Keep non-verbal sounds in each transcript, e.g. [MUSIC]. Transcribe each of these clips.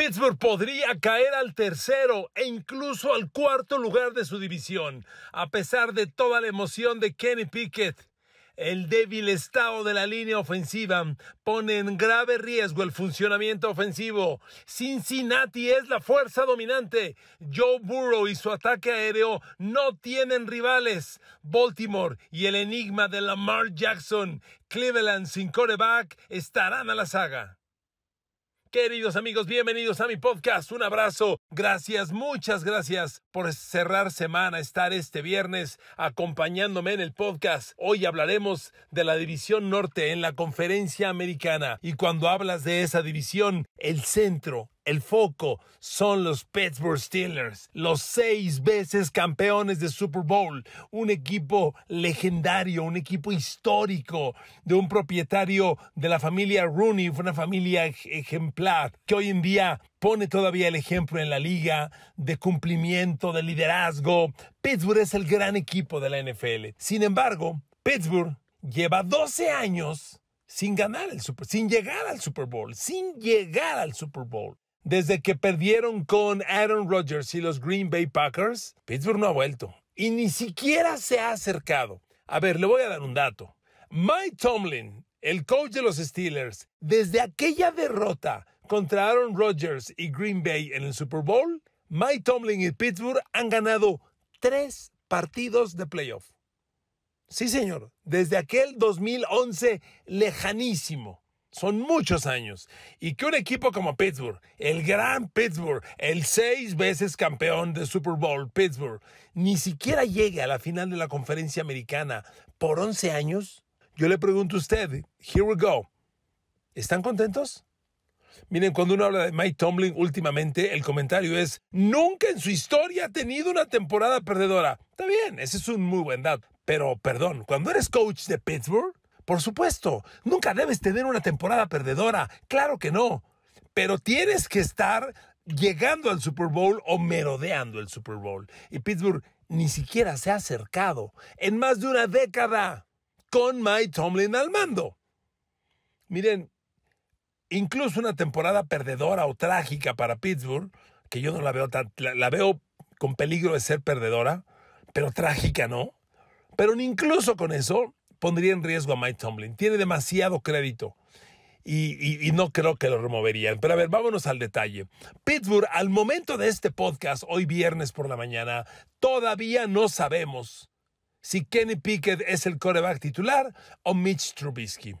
Pittsburgh podría caer al tercero e incluso al cuarto lugar de su división, a pesar de toda la emoción de Kenny Pickett. El débil estado de la línea ofensiva pone en grave riesgo el funcionamiento ofensivo. Cincinnati es la fuerza dominante. Joe Burrow y su ataque aéreo no tienen rivales. Baltimore y el enigma de Lamar Jackson, Cleveland sin coreback, estarán a la saga. Queridos amigos, bienvenidos a mi podcast. Un abrazo. Gracias, muchas gracias por cerrar semana, estar este viernes acompañándome en el podcast. Hoy hablaremos de la División Norte en la Conferencia Americana. Y cuando hablas de esa división, el centro el foco son los Pittsburgh Steelers, los seis veces campeones de Super Bowl, un equipo legendario, un equipo histórico de un propietario de la familia Rooney, una familia ejemplar que hoy en día pone todavía el ejemplo en la liga de cumplimiento, de liderazgo. Pittsburgh es el gran equipo de la NFL. Sin embargo, Pittsburgh lleva 12 años sin ganar el Super, sin llegar al Super Bowl, sin llegar al Super Bowl. Desde que perdieron con Aaron Rodgers y los Green Bay Packers, Pittsburgh no ha vuelto y ni siquiera se ha acercado. A ver, le voy a dar un dato. Mike Tomlin, el coach de los Steelers, desde aquella derrota contra Aaron Rodgers y Green Bay en el Super Bowl, Mike Tomlin y Pittsburgh han ganado tres partidos de playoff. Sí, señor, desde aquel 2011 lejanísimo. Son muchos años. Y que un equipo como Pittsburgh, el gran Pittsburgh, el seis veces campeón de Super Bowl Pittsburgh, ni siquiera llegue a la final de la conferencia americana por 11 años, yo le pregunto a usted, here we go, ¿están contentos? Miren, cuando uno habla de Mike Tomlin últimamente, el comentario es, nunca en su historia ha tenido una temporada perdedora. Está bien, ese es un muy buen dato. Pero, perdón, cuando eres coach de Pittsburgh, por supuesto, nunca debes tener una temporada perdedora, claro que no. Pero tienes que estar llegando al Super Bowl o merodeando el Super Bowl. Y Pittsburgh ni siquiera se ha acercado en más de una década con Mike Tomlin al mando. Miren, incluso una temporada perdedora o trágica para Pittsburgh, que yo no la veo tan, la, veo con peligro de ser perdedora, pero trágica no. Pero incluso con eso, pondría en riesgo a Mike Tomlin. Tiene demasiado crédito. Y, no creo que lo removerían. Pero a ver, vámonos al detalle. Pittsburgh, al momento de este podcast, hoy viernes por la mañana, todavía no sabemos si Kenny Pickett es el coreback titular o Mitch Trubisky.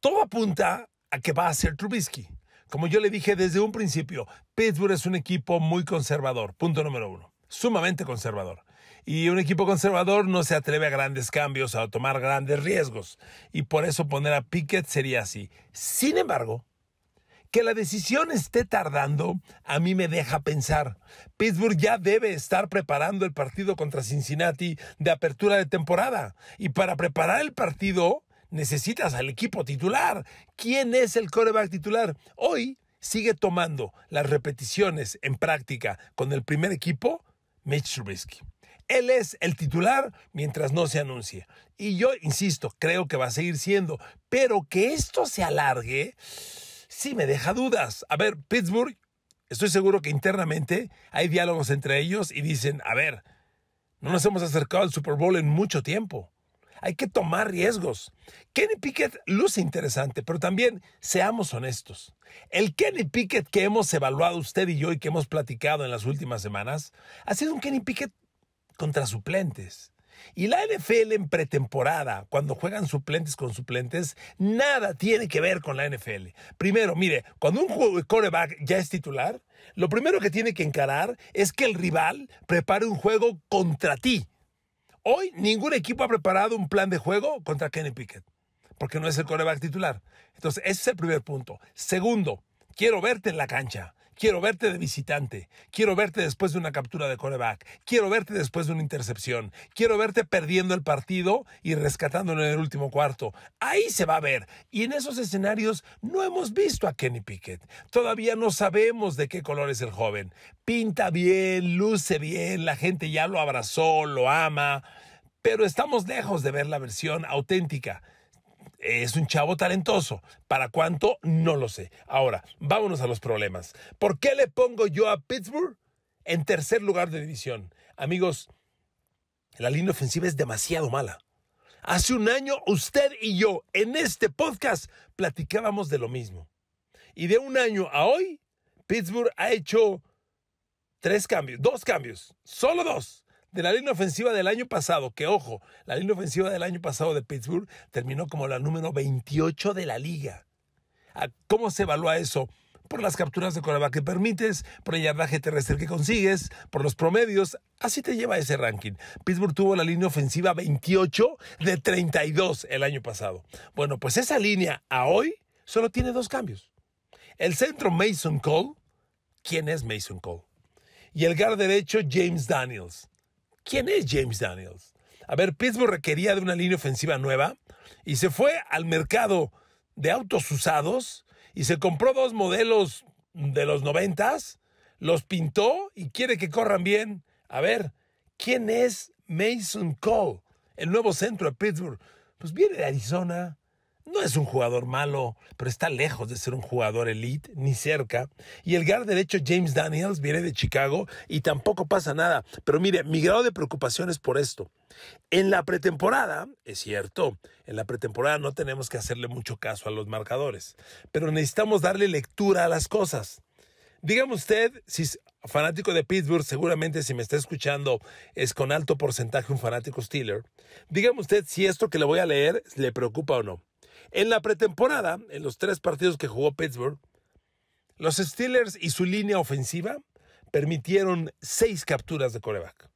Todo apunta a que va a ser Trubisky. Como yo le dije desde un principio, Pittsburgh es un equipo muy conservador, punto número uno, sumamente conservador y un equipo conservador no se atreve a grandes cambios, a tomar grandes riesgos. Y por eso poner a Pickett sería así. Sin embargo, que la decisión esté tardando a mí me deja pensar. Pittsburgh ya debe estar preparando el partido contra Cincinnati de apertura de temporada. Y para preparar el partido necesitas al equipo titular. ¿Quién es el coreback titular? Hoy sigue tomando las repeticiones en práctica con el primer equipo, Mitch Trubisky. Él es el titular mientras no se anuncie. Y yo, insisto, creo que va a seguir siendo. Pero que esto se alargue, sí me deja dudas. A ver, Pittsburgh, estoy seguro que internamente hay diálogos entre ellos y dicen, a ver, no nos hemos acercado al Super Bowl en mucho tiempo. Hay que tomar riesgos. Kenny Pickett luce interesante, pero también seamos honestos. El Kenny Pickett que hemos evaluado usted y yo y que hemos platicado en las últimas semanas ha sido un Kenny Pickett contra suplentes. Y la NFL en pretemporada, cuando juegan suplentes con suplentes, nada tiene que ver con la NFL. Primero, mire, cuando un coreback ya es titular, lo primero que tiene que encarar es que el rival prepare un juego contra ti. Hoy ningún equipo ha preparado un plan de juego contra Kenny Pickett, porque no es el coreback titular. Entonces, ese es el primer punto. Segundo, quiero verte en la cancha. Quiero verte de visitante. Quiero verte después de una captura de coreback. Quiero verte después de una intercepción. Quiero verte perdiendo el partido y rescatándolo en el último cuarto. Ahí se va a ver. Y en esos escenarios no hemos visto a Kenny Pickett. Todavía no sabemos de qué color es el joven. Pinta bien, luce bien, la gente ya lo abrazó, lo ama. Pero estamos lejos de ver la versión auténtica. Es un chavo talentoso. ¿Para cuánto? No lo sé. Ahora, vámonos a los problemas. ¿Por qué le pongo yo a Pittsburgh en tercer lugar de división? Amigos, la línea ofensiva es demasiado mala. Hace un año usted y yo en este podcast platicábamos de lo mismo. Y de un año a hoy, Pittsburgh ha hecho tres cambios, dos cambios, solo dos de la línea ofensiva del año pasado, que ojo, la línea ofensiva del año pasado de Pittsburgh terminó como la número 28 de la liga. ¿Cómo se evalúa eso? Por las capturas de coreback que permites, por el yardaje terrestre que consigues, por los promedios, así te lleva ese ranking. Pittsburgh tuvo la línea ofensiva 28 de 32 el año pasado. Bueno, pues esa línea a hoy solo tiene dos cambios. El centro Mason Cole, ¿quién es Mason Cole? Y el gar derecho James Daniels. ¿Quién es James Daniels? A ver, Pittsburgh requería de una línea ofensiva nueva y se fue al mercado de autos usados y se compró dos modelos de los noventas, los pintó y quiere que corran bien. A ver, ¿quién es Mason Cole, el nuevo centro de Pittsburgh? Pues viene de Arizona, no es un jugador malo, pero está lejos de ser un jugador elite, ni cerca. Y el guard derecho James Daniels viene de Chicago y tampoco pasa nada. Pero mire, mi grado de preocupación es por esto. En la pretemporada, es cierto, en la pretemporada no tenemos que hacerle mucho caso a los marcadores, pero necesitamos darle lectura a las cosas. Dígame usted, si es fanático de Pittsburgh, seguramente si me está escuchando es con alto porcentaje un fanático Steeler. Dígame usted si esto que le voy a leer le preocupa o no. En la pretemporada, en los tres partidos que jugó Pittsburgh, los Steelers y su línea ofensiva permitieron seis capturas de coreback.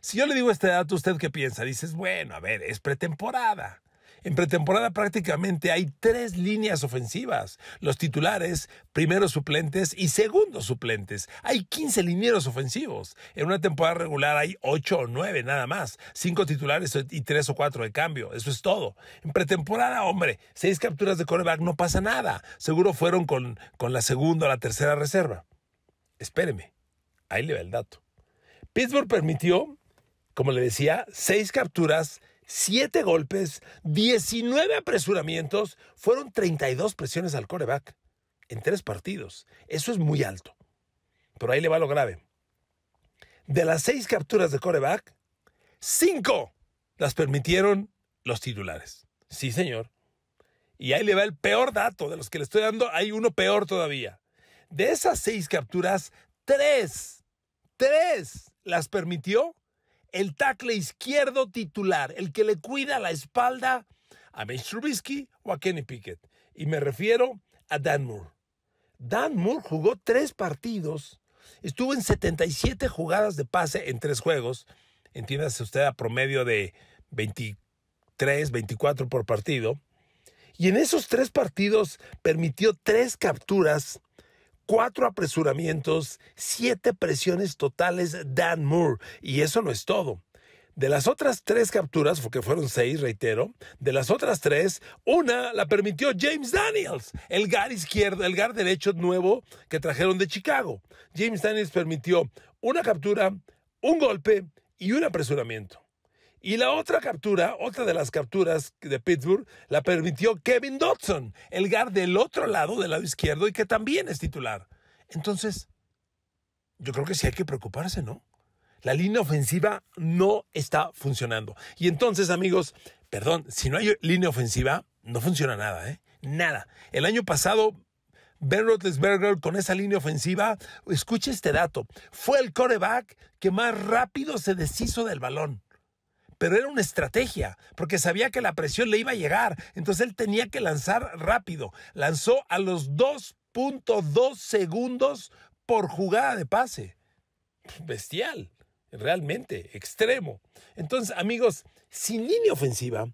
Si yo le digo este dato, ¿usted qué piensa? Dices, bueno, a ver, es pretemporada. En pretemporada prácticamente hay tres líneas ofensivas, los titulares, primeros suplentes y segundos suplentes. Hay 15 linieros ofensivos. En una temporada regular hay ocho o nueve, nada más, Cinco titulares y tres o cuatro de cambio, eso es todo. En pretemporada, hombre, seis capturas de coreback no pasa nada. Seguro fueron con, la segunda o la tercera reserva. Espéreme, ahí le va el dato. Pittsburgh permitió, como le decía, seis capturas Siete golpes, 19 apresuramientos, fueron 32 presiones al coreback en tres partidos. Eso es muy alto. Pero ahí le va lo grave. De las seis capturas de coreback, cinco las permitieron los titulares. Sí, señor. Y ahí le va el peor dato de los que le estoy dando. Hay uno peor todavía. De esas seis capturas, tres, tres las permitió el tackle izquierdo titular, el que le cuida la espalda a Mitch o a Kenny Pickett. Y me refiero a Dan Moore. Dan Moore jugó tres partidos, estuvo en 77 jugadas de pase en tres juegos. Entiéndase usted a promedio de 23, 24 por partido. Y en esos tres partidos permitió tres capturas cuatro apresuramientos, siete presiones totales Dan Moore. Y eso no es todo. De las otras tres capturas, porque fueron seis, reitero, de las otras tres, una la permitió James Daniels, el gar izquierdo, el gar derecho nuevo que trajeron de Chicago. James Daniels permitió una captura, un golpe y un apresuramiento. Y la otra captura, otra de las capturas de Pittsburgh, la permitió Kevin Dodson, el guard del otro lado, del lado izquierdo, y que también es titular. Entonces, yo creo que sí hay que preocuparse, ¿no? La línea ofensiva no está funcionando. Y entonces, amigos, perdón, si no hay línea ofensiva, no funciona nada, ¿eh? Nada. El año pasado, Ben Roethlisberger con esa línea ofensiva, escuche este dato, fue el coreback que más rápido se deshizo del balón pero era una estrategia, porque sabía que la presión le iba a llegar, entonces él tenía que lanzar rápido. Lanzó a los 2.2 segundos por jugada de pase. Bestial, realmente, extremo. Entonces, amigos, sin línea ofensiva,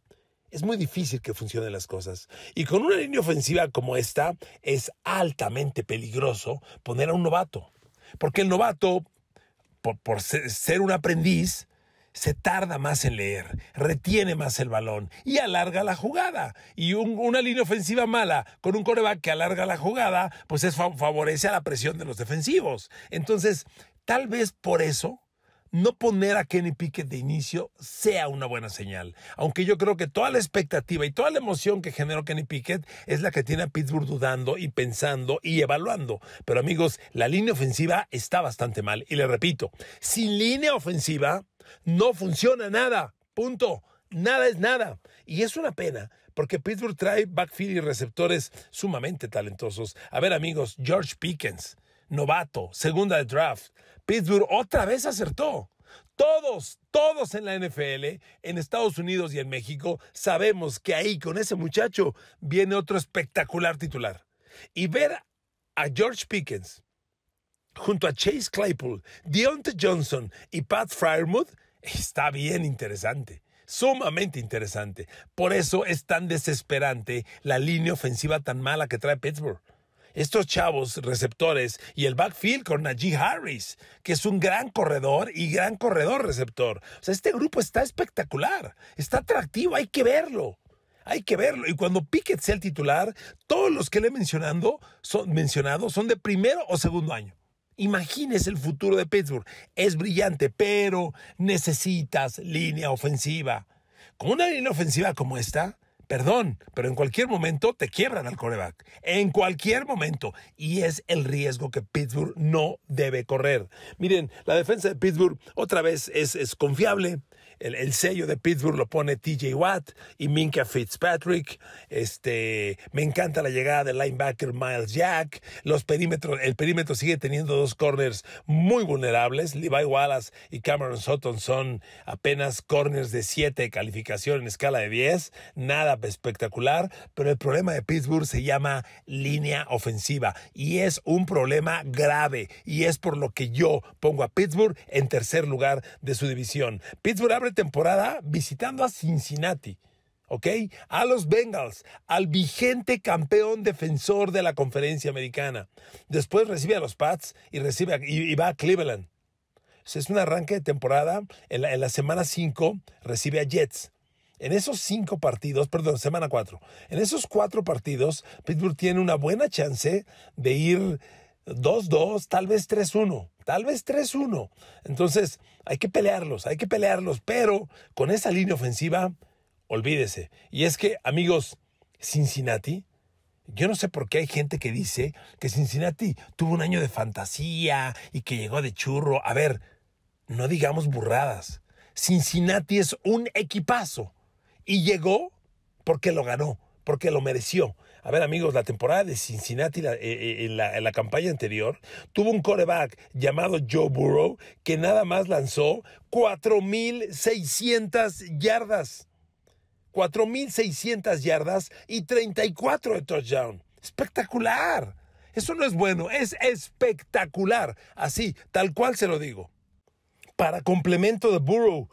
es muy difícil que funcionen las cosas. Y con una línea ofensiva como esta, es altamente peligroso poner a un novato. Porque el novato, por, ser un aprendiz, se tarda más en leer, retiene más el balón y alarga la jugada. Y una línea ofensiva mala con un coreback que alarga la jugada, pues favorece a la presión de los defensivos. Entonces, tal vez por eso no poner a Kenny Pickett de inicio sea una buena señal. Aunque yo creo que toda la expectativa y toda la emoción que generó Kenny Pickett es la que tiene a Pittsburgh dudando y pensando y evaluando. Pero amigos, la línea ofensiva está bastante mal. Y le repito, sin línea ofensiva no funciona nada. Punto. Nada es nada. Y es una pena porque Pittsburgh trae backfield y receptores sumamente talentosos. A ver amigos, George Pickens novato, segunda de draft. Pittsburgh otra vez acertó. Todos, todos en la NFL, en Estados Unidos y en México, sabemos que ahí con ese muchacho viene otro espectacular titular. Y ver a George Pickens junto a Chase Claypool, Deontay Johnson y Pat Fryermuth está bien interesante sumamente interesante. Por eso es tan desesperante la línea ofensiva tan mala que trae Pittsburgh estos chavos receptores y el backfield con Najee Harris, que es un gran corredor y gran corredor receptor. O sea, este grupo está espectacular, está atractivo, hay que verlo. Hay que verlo. Y cuando Pickett sea el titular, todos los que le he mencionado son, mencionado son de primero o segundo año. Imagínese el futuro de Pittsburgh. Es brillante, pero necesitas línea ofensiva. Con una línea ofensiva como esta, Perdón, pero en cualquier momento te quiebran al coreback. En cualquier momento. Y es el riesgo que Pittsburgh no debe correr. Miren, la defensa de Pittsburgh otra vez es, es confiable, el, sello de Pittsburgh lo pone TJ Watt y Minka Fitzpatrick. Este, me encanta la llegada del linebacker Miles Jack. Los perímetros, el perímetro sigue teniendo dos corners muy vulnerables. Levi Wallace y Cameron Sutton son apenas corners de 7 calificación en escala de 10. Nada espectacular, pero el problema de Pittsburgh se llama línea ofensiva y es un problema grave y es por lo que yo pongo a Pittsburgh en tercer lugar de su división. Pittsburgh Temporada visitando a Cincinnati. ¿ok? A los Bengals, al vigente campeón defensor de la conferencia americana. Después recibe a los Pats y, recibe y, va a Cleveland. Es un arranque de temporada. En la, semana 5 recibe a Jets. En esos cinco partidos, perdón, semana 4. En esos cuatro partidos, Pittsburgh tiene una buena chance de ir 2-2, tal vez 3-1, tal vez 3-1. Entonces, hay que pelearlos, hay que pelearlos, pero con esa línea ofensiva, olvídese. Y es que, amigos, Cincinnati, yo no sé por qué hay gente que dice que Cincinnati tuvo un año de fantasía y que llegó de churro. A ver, no digamos burradas. Cincinnati es un equipazo y llegó porque lo ganó, porque lo mereció. A ver, amigos, la temporada de Cincinnati eh, eh, en, la, campaña anterior tuvo un coreback llamado Joe Burrow que nada más lanzó 4.600 yardas. 4.600 yardas y 34 de touchdown. Espectacular. Eso no es bueno, es espectacular. Así, tal cual se lo digo. Para complemento de Burrow,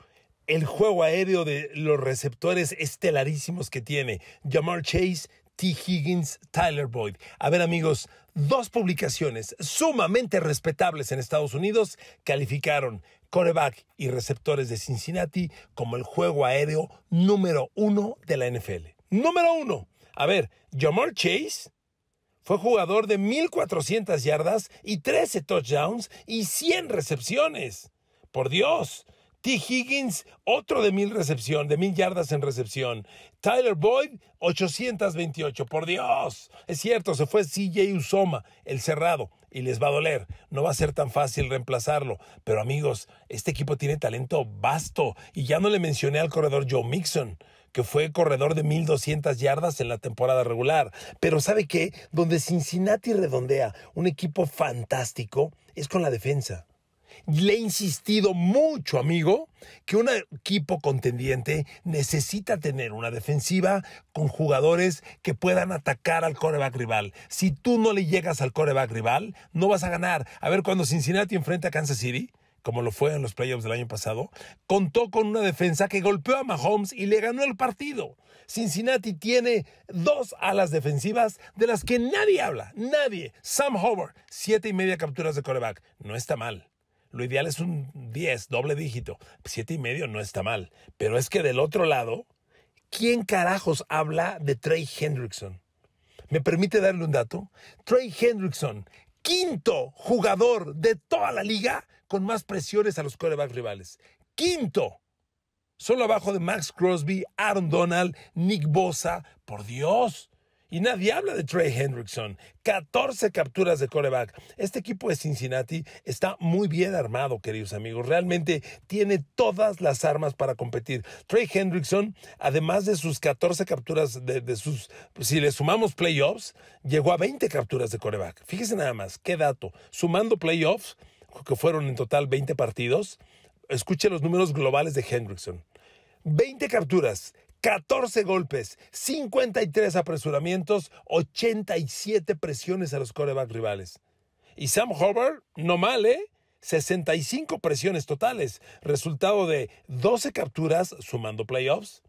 el juego aéreo de los receptores estelarísimos que tiene. Jamar Chase, Higgins, Tyler Boyd. A ver amigos, dos publicaciones sumamente respetables en Estados Unidos calificaron coreback y receptores de Cincinnati como el juego aéreo número uno de la NFL. Número uno. A ver, Jamal Chase fue jugador de 1.400 yardas y 13 touchdowns y 100 recepciones. Por Dios, T. Higgins, otro de mil recepción, de mil yardas en recepción. Tyler Boyd, 828. Por Dios. Es cierto, se fue CJ Usoma, el cerrado, y les va a doler. No va a ser tan fácil reemplazarlo. Pero amigos, este equipo tiene talento vasto. Y ya no le mencioné al corredor Joe Mixon que fue corredor de 1.200 yardas en la temporada regular. Pero ¿sabe qué? Donde Cincinnati redondea un equipo fantástico es con la defensa. Le he insistido mucho, amigo, que un equipo contendiente necesita tener una defensiva con jugadores que puedan atacar al coreback rival. Si tú no le llegas al coreback rival, no vas a ganar. A ver, cuando Cincinnati enfrenta a Kansas City, como lo fue en los playoffs del año pasado, contó con una defensa que golpeó a Mahomes y le ganó el partido. Cincinnati tiene dos alas defensivas de las que nadie habla, nadie. Sam Howard, siete y media capturas de coreback. No está mal. Lo ideal es un 10, doble dígito. Siete y medio no está mal. Pero es que del otro lado, ¿quién carajos habla de Trey Hendrickson? ¿Me permite darle un dato? Trey Hendrickson, quinto jugador de toda la liga con más presiones a los corebacks rivales. Quinto. Solo abajo de Max Crosby, Aaron Donald, Nick Bosa. Por Dios. Y nadie habla de Trey Hendrickson. 14 capturas de coreback. Este equipo de Cincinnati está muy bien armado, queridos amigos. Realmente tiene todas las armas para competir. Trey Hendrickson, además de sus 14 capturas de, sus, pues, si le sumamos playoffs, llegó a 20 capturas de coreback. Fíjese nada más, qué dato. Sumando playoffs, que fueron en total 20 partidos, escuche los números globales de Hendrickson. 20 capturas, 14 golpes, 53 apresuramientos, 87 presiones a los coreback rivales. Y Sam Hubbard, no mal, ¿eh? 65 presiones totales, resultado de 12 capturas sumando playoffs,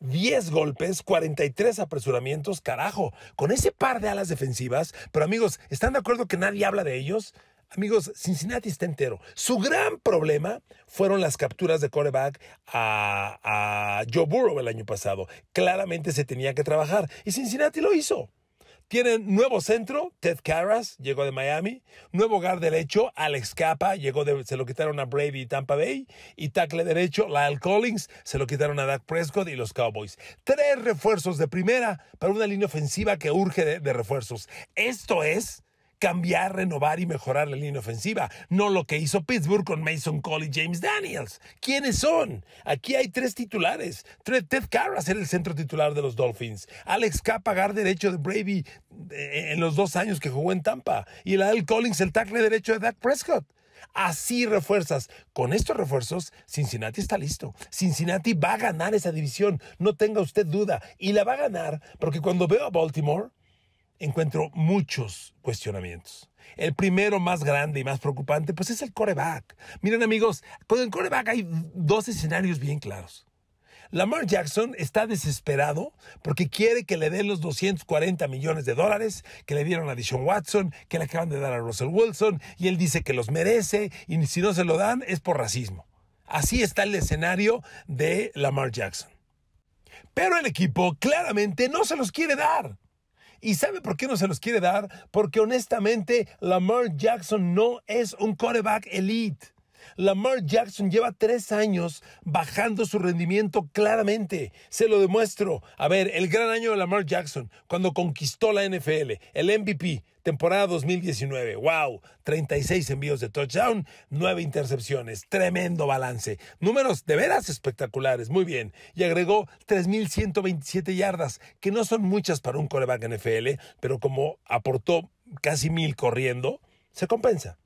10 golpes, 43 apresuramientos, carajo, con ese par de alas defensivas, pero amigos, ¿están de acuerdo que nadie habla de ellos? Amigos, Cincinnati está entero. Su gran problema fueron las capturas de coreback a, Joe Burrow el año pasado. Claramente se tenía que trabajar y Cincinnati lo hizo. Tienen nuevo centro, Ted Carras, llegó de Miami. Nuevo hogar derecho, Alex Capa, llegó de, se lo quitaron a Brady y Tampa Bay. Y tackle derecho, Lyle Collins, se lo quitaron a Dak Prescott y los Cowboys. Tres refuerzos de primera para una línea ofensiva que urge de refuerzos. Esto es cambiar, renovar y mejorar la línea ofensiva, no lo que hizo Pittsburgh con Mason Cole y James Daniels. ¿Quiénes son? Aquí hay tres titulares. Ted Carras era el centro titular de los Dolphins. Alex K. pagar derecho de Brady eh, eh, en los dos años que jugó en Tampa. Y el Al Collins, el tackle derecho de Dak Prescott. Así refuerzas. Con estos refuerzos, Cincinnati está listo. Cincinnati va a ganar esa división, no tenga usted duda. Y la va a ganar porque cuando veo a Baltimore, encuentro muchos cuestionamientos. El primero más grande y más preocupante, pues es el coreback. Miren amigos, con el coreback hay dos escenarios bien claros. Lamar Jackson está desesperado porque quiere que le den los 240 millones de dólares que le dieron a Dishon Watson, que le acaban de dar a Russell Wilson, y él dice que los merece, y si no se lo dan es por racismo. Así está el escenario de Lamar Jackson. Pero el equipo claramente no se los quiere dar. ¿Y sabe por qué no se los quiere dar? Porque honestamente Lamar Jackson no es un quarterback elite. Lamar Jackson lleva tres años bajando su rendimiento claramente. Se lo demuestro. A ver, el gran año de Lamar Jackson, cuando conquistó la NFL, el MVP, temporada 2019. ¡Wow! 36 envíos de touchdown, 9 intercepciones. Tremendo balance. Números de veras espectaculares. Muy bien. Y agregó 3.127 yardas, que no son muchas para un coreback NFL, pero como aportó casi mil corriendo, se compensa.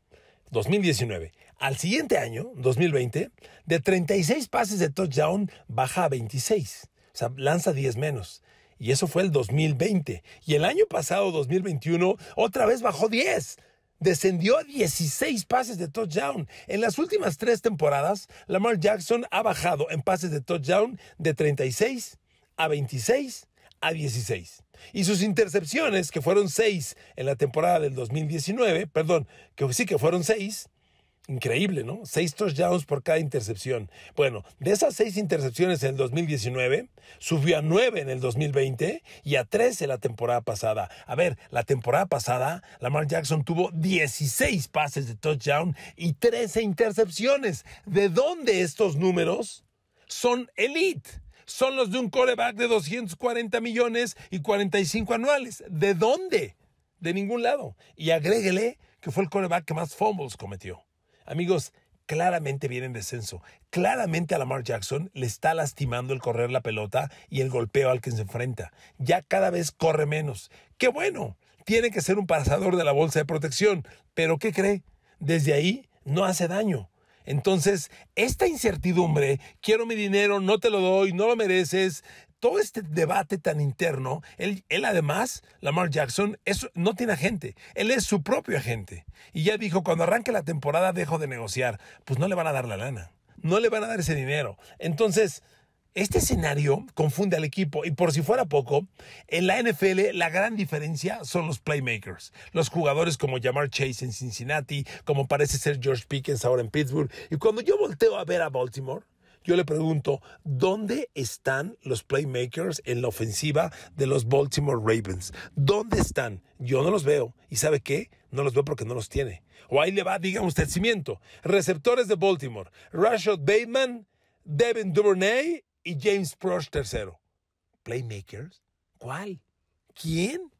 2019. Al siguiente año, 2020, de 36 pases de touchdown baja a 26. O sea, lanza 10 menos. Y eso fue el 2020. Y el año pasado, 2021, otra vez bajó 10 descendió a 16 pases de touchdown. En las últimas tres temporadas, Lamar Jackson ha bajado en pases de touchdown de 36 a 26 a 16. Y sus intercepciones, que fueron 6 en la temporada del 2019, perdón, que sí que fueron 6, Increíble, ¿no? Seis touchdowns por cada intercepción. Bueno, de esas seis intercepciones en el 2019, subió a nueve en el 2020 y a trece la temporada pasada. A ver, la temporada pasada, Lamar Jackson tuvo 16 pases de touchdown y 13 intercepciones. ¿De dónde estos números? Son elite son los de un coreback de 240 millones y 45 anuales. ¿De dónde? De ningún lado. Y agréguele que fue el coreback que más fumbles cometió. Amigos, claramente viene en descenso. Claramente a Lamar Jackson le está lastimando el correr la pelota y el golpeo al que se enfrenta. Ya cada vez corre menos. ¡Qué bueno! Tiene que ser un pasador de la bolsa de protección. Pero ¿qué cree? Desde ahí no hace daño. Entonces, esta incertidumbre, quiero mi dinero, no te lo doy, no lo mereces, todo este debate tan interno, él, él además, Lamar Jackson, no tiene agente, él es su propio agente. Y ya dijo, cuando arranque la temporada dejo de negociar, pues no le van a dar la lana, no le van a dar ese dinero. Entonces, este escenario confunde al equipo y por si fuera poco, en la NFL la gran diferencia son los playmakers, los jugadores como Jamar Chase en Cincinnati, como parece ser George Pickens ahora en Pittsburgh. Y cuando yo volteo a ver a Baltimore, yo le pregunto, ¿dónde están los playmakers en la ofensiva de los Baltimore Ravens? ¿Dónde están? Yo no los veo. ¿Y sabe qué? No los veo porque no los tiene. O ahí le va, diga usted, cimiento. Receptores de Baltimore, Rashad Bateman, Devin Duvernay y James Prosh tercero. ¿Playmakers? ¿Cuál? ¿Quién?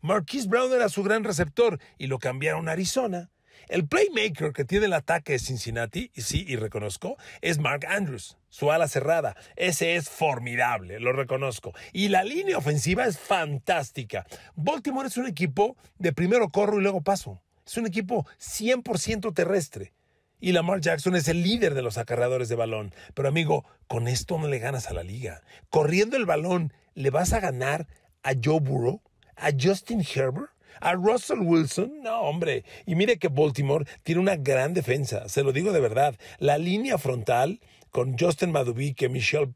Marquise Brown era su gran receptor y lo cambiaron a Arizona. El playmaker que tiene el ataque de Cincinnati, y sí, y reconozco, es Mark Andrews, su ala cerrada. Ese es formidable, lo reconozco. Y la línea ofensiva es fantástica. Baltimore es un equipo de primero corro y luego paso. Es un equipo 100% terrestre. Y Lamar Jackson es el líder de los acarreadores de balón. Pero amigo, con esto no le ganas a la liga. Corriendo el balón, ¿le vas a ganar a Joe Burrow? ¿A Justin Herbert? A Russell Wilson, no, hombre. Y mire que Baltimore tiene una gran defensa, se lo digo de verdad. La línea frontal con Justin Madubique, Michelle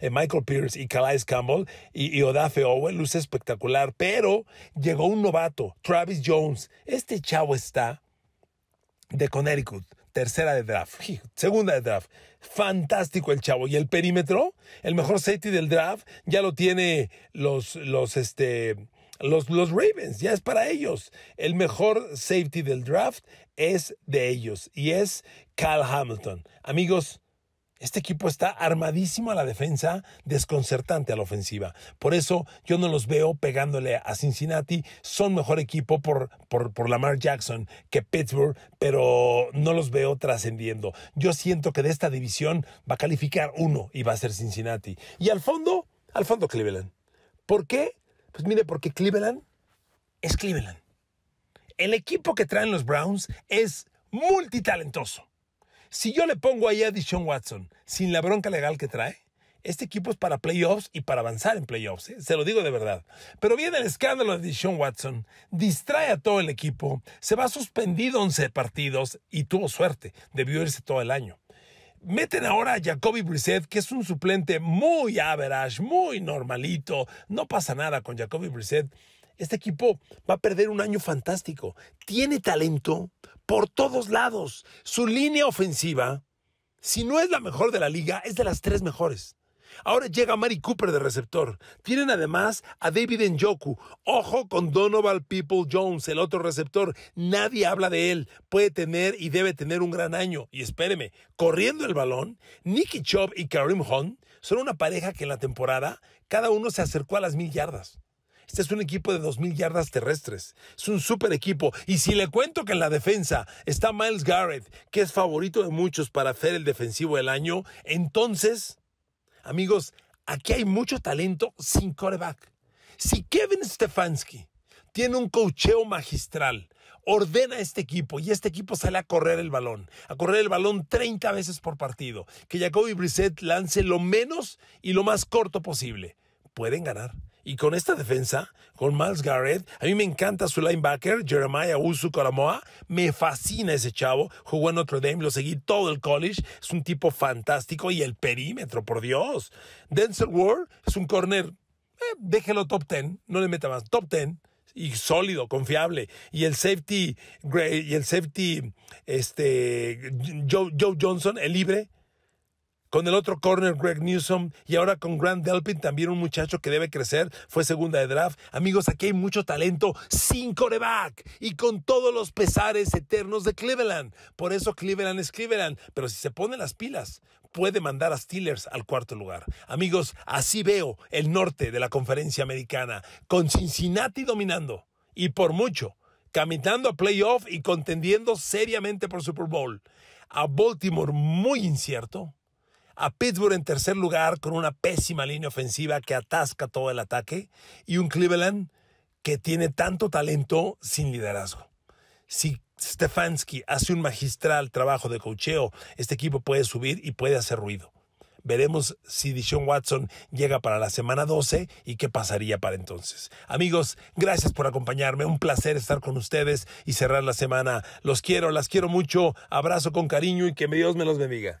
eh, Michael Pierce y Calais Campbell y, Odafe Owen luce espectacular, pero llegó un novato, Travis Jones. Este chavo está de Connecticut, tercera de draft, [LAUGHS] segunda de draft. Fantástico el chavo. Y el perímetro, el mejor safety del draft, ya lo tiene los, los, este, los, Ravens, ya es para ellos. El mejor safety del draft es de ellos y es Cal Hamilton. Amigos, este equipo está armadísimo a la defensa, desconcertante a la ofensiva. Por eso yo no los veo pegándole a Cincinnati. Son mejor equipo por, por, por Lamar Jackson que Pittsburgh, pero no los veo trascendiendo. Yo siento que de esta división va a calificar uno y va a ser Cincinnati. Y al fondo, al fondo Cleveland. ¿Por qué? Pues mire, porque Cleveland es Cleveland. El equipo que traen los Browns es multitalentoso. Si yo le pongo ahí a Dishon Watson sin la bronca legal que trae, este equipo es para playoffs y para avanzar en playoffs, ¿eh? se lo digo de verdad. Pero viene el escándalo de Dishon Watson, distrae a todo el equipo, se va suspendido 11 partidos y tuvo suerte, debió irse todo el año. Meten ahora a Jacoby Brisset, que es un suplente muy average, muy normalito. No pasa nada con Jacoby Brisset. Este equipo va a perder un año fantástico. Tiene talento por todos lados. Su línea ofensiva, si no es la mejor de la liga, es de las tres mejores. Ahora llega Mari Cooper de receptor. Tienen además a David Njoku. Ojo con Donovan People Jones, el otro receptor. Nadie habla de él. Puede tener y debe tener un gran año. Y espéreme, corriendo el balón, Nicky Chubb y Karim Hunt son una pareja que en la temporada cada uno se acercó a las mil yardas. Este es un equipo de mil yardas terrestres. Es un super equipo. Y si le cuento que en la defensa está Miles Garrett, que es favorito de muchos para hacer el defensivo del año, entonces Amigos, aquí hay mucho talento sin coreback. Si Kevin Stefanski tiene un cocheo magistral, ordena a este equipo y este equipo sale a correr el balón, a correr el balón 30 veces por partido, que Jacoby Brissett lance lo menos y lo más corto posible. Pueden ganar. Y con esta defensa, con Miles Garrett, a mí me encanta su linebacker, Jeremiah Usu Coramoa. Me fascina ese chavo. Jugó en Notre Dame, lo seguí todo el college. Es un tipo fantástico y el perímetro, por Dios. Denzel Ward es un corner. Eh, déjelo top ten, no le meta más. Top ten y sólido, confiable. Y el safety, y el safety, este, Joe, Joe Johnson, el libre, con el otro corner, Greg Newsom. Y ahora con Grant Delpin, también un muchacho que debe crecer. Fue segunda de draft. Amigos, aquí hay mucho talento sin coreback y con todos los pesares eternos de Cleveland. Por eso Cleveland es Cleveland. Pero si se pone las pilas, puede mandar a Steelers al cuarto lugar. Amigos, así veo el norte de la conferencia americana, con Cincinnati dominando y por mucho, caminando a playoff y contendiendo seriamente por Super Bowl. A Baltimore muy incierto, a Pittsburgh en tercer lugar con una pésima línea ofensiva que atasca todo el ataque y un Cleveland que tiene tanto talento sin liderazgo. Si Stefanski hace un magistral trabajo de cocheo, este equipo puede subir y puede hacer ruido. Veremos si Dishon Watson llega para la semana 12 y qué pasaría para entonces. Amigos, gracias por acompañarme. Un placer estar con ustedes y cerrar la semana. Los quiero, las quiero mucho. Abrazo con cariño y que Dios me los bendiga.